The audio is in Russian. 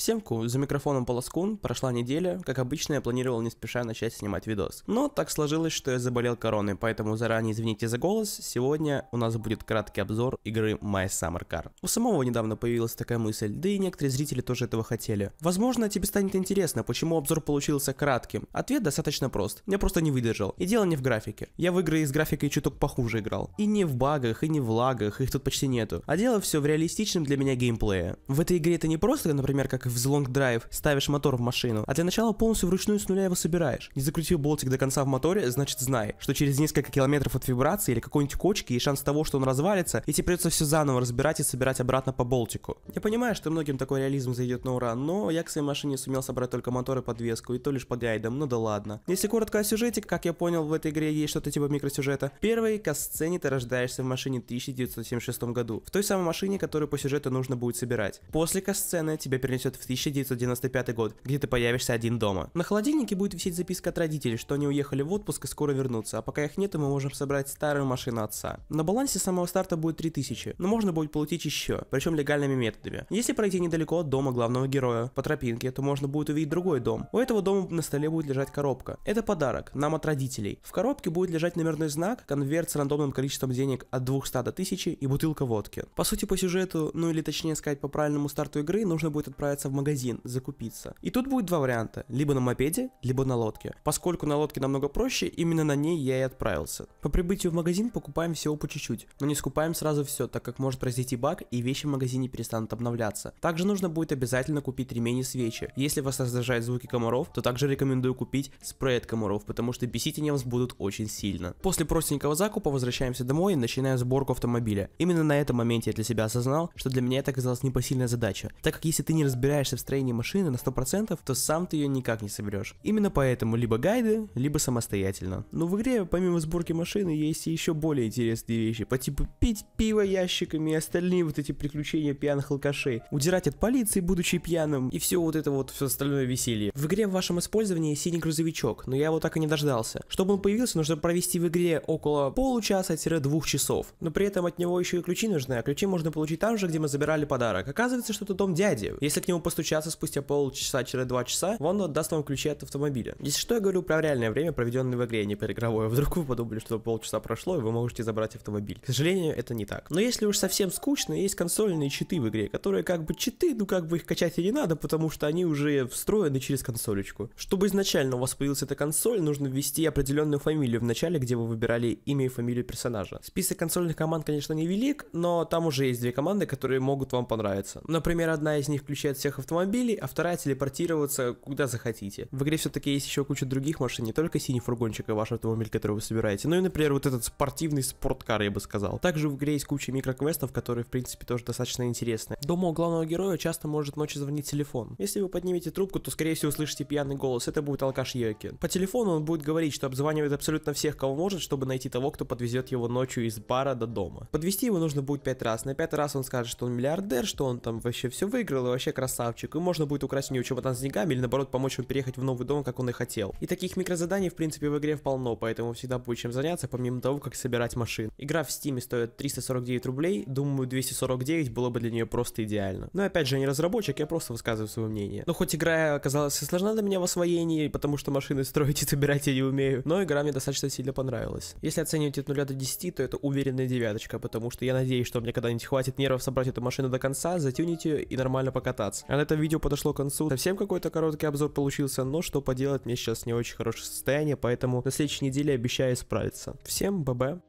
Всемку за микрофоном Полоскун, прошла неделя, как обычно я планировал не спеша начать снимать видос. Но так сложилось, что я заболел короной, поэтому заранее извините за голос, сегодня у нас будет краткий обзор игры My Summer Car. У самого недавно появилась такая мысль, да и некоторые зрители тоже этого хотели. Возможно, тебе станет интересно, почему обзор получился кратким. Ответ достаточно прост, я просто не выдержал. И дело не в графике. Я в игры с графикой чуток похуже играл. И не в багах, и не в лагах, их тут почти нету. А дело все в реалистичном для меня геймплее. В этой игре это не просто, например, как в The Drive, ставишь мотор в машину, а для начала полностью вручную с нуля его собираешь. Не закрутил болтик до конца в моторе, значит знай, что через несколько километров от вибрации или какой-нибудь кочки и шанс того, что он развалится, и тебе придется все заново разбирать и собирать обратно по болтику. Я понимаю, что многим такой реализм зайдет на ура, но я к своей машине сумел собрать только мотор и подвеску, и то лишь под гайдам, ну да ладно. Если коротко о сюжете, как я понял, в этой игре есть что-то типа микросюжета. Первый, к сцене ты рождаешься в машине 1976 году, в той самой машине, которую по сюжету нужно будет собирать. После касцены тебя перенесет в 1995 год, где ты появишься один дома. На холодильнике будет висеть записка от родителей, что они уехали в отпуск и скоро вернутся, а пока их нет, мы можем собрать старую машину отца. На балансе самого старта будет 3000, но можно будет получить еще, причем легальными методами. Если пройти недалеко от дома главного героя, по тропинке, то можно будет увидеть другой дом. У этого дома на столе будет лежать коробка. Это подарок, нам от родителей. В коробке будет лежать номерной знак, конверт с рандомным количеством денег от 200 до 1000 и бутылка водки. По сути, по сюжету, ну или точнее сказать по правильному старту игры, нужно будет отправиться в магазин, закупиться. И тут будет два варианта, либо на мопеде, либо на лодке. Поскольку на лодке намного проще, именно на ней я и отправился. По прибытию в магазин покупаем всего по чуть-чуть, но не скупаем сразу все, так как может произойти баг и вещи в магазине перестанут обновляться. Также нужно будет обязательно купить ремень и свечи. Если вас раздражают звуки комаров, то также рекомендую купить спрей от комаров, потому что бесить они вас будут очень сильно. После простенького закупа возвращаемся домой и начинаем сборку автомобиля. Именно на этом моменте я для себя осознал, что для меня это оказалась непосильная задача, так как если ты не разбираешь разбираешься в строении машины на 100%, то сам ты ее никак не соберешь. Именно поэтому либо гайды, либо самостоятельно. Но в игре, помимо сборки машины, есть еще более интересные вещи, по типу пить пиво ящиками и остальные вот эти приключения пьяных алкашей, удирать от полиции, будучи пьяным, и все вот это вот все остальное веселье. В игре в вашем использовании синий грузовичок, но я его так и не дождался. Чтобы он появился, нужно провести в игре около получаса-двух часов, но при этом от него еще и ключи нужны, а ключи можно получить там же, где мы забирали подарок. Оказывается, что это дом дяди. Если к нему постучаться спустя полчаса-два через часа, он даст вам ключи от автомобиля. Если что, я говорю про реальное время, проведенное в игре, а не про игровое. Вдруг вы подумали, что полчаса прошло, и вы можете забрать автомобиль. К сожалению, это не так. Но если уж совсем скучно, есть консольные читы в игре, которые как бы читы, ну как бы их качать и не надо, потому что они уже встроены через консолечку. Чтобы изначально у вас появилась эта консоль, нужно ввести определенную фамилию в начале, где вы выбирали имя и фамилию персонажа. Список консольных команд, конечно, не велик, но там уже есть две команды, которые могут вам понравиться. Например, одна из них включает всех всех автомобилей, а вторая телепортироваться куда захотите. В игре все-таки есть еще куча других машин, не только синий фургончик и ваш автомобиль, который вы собираете, но и, например, вот этот спортивный спорткар, я бы сказал. Также в игре есть куча микроквестов, которые, в принципе, тоже достаточно интересны. Дома у главного героя часто может ночью звонить телефон. Если вы поднимете трубку, то, скорее всего, услышите пьяный голос, это будет алкаш Йоки. По телефону он будет говорить, что обзванивает абсолютно всех, кого может, чтобы найти того, кто подвезет его ночью из бара до дома. Подвести его нужно будет пять раз. На пятый раз он скажет, что он миллиардер, что он там вообще все выиграл и вообще красавчик красавчик, и можно будет украсть у него чемодан с деньгами или наоборот помочь ему переехать в новый дом, как он и хотел. И таких микрозаданий в принципе в игре полно, поэтому всегда будет чем заняться, помимо того, как собирать машин. Игра в Steam стоит 349 рублей, думаю 249 было бы для нее просто идеально. Но опять же, я не разработчик, я просто высказываю свое мнение. Но хоть игра оказалась и сложна для меня в освоении, потому что машины строить и собирать я не умею, но игра мне достаточно сильно понравилась. Если оценивать от 0 до 10, то это уверенная девяточка, потому что я надеюсь, что мне когда-нибудь хватит нервов собрать эту машину до конца, затюнить ее и нормально покататься. А на этом видео подошло к концу. Совсем какой-то короткий обзор получился, но что поделать, мне сейчас не очень хорошее состояние, поэтому на следующей неделе обещаю исправиться. Всем бабе.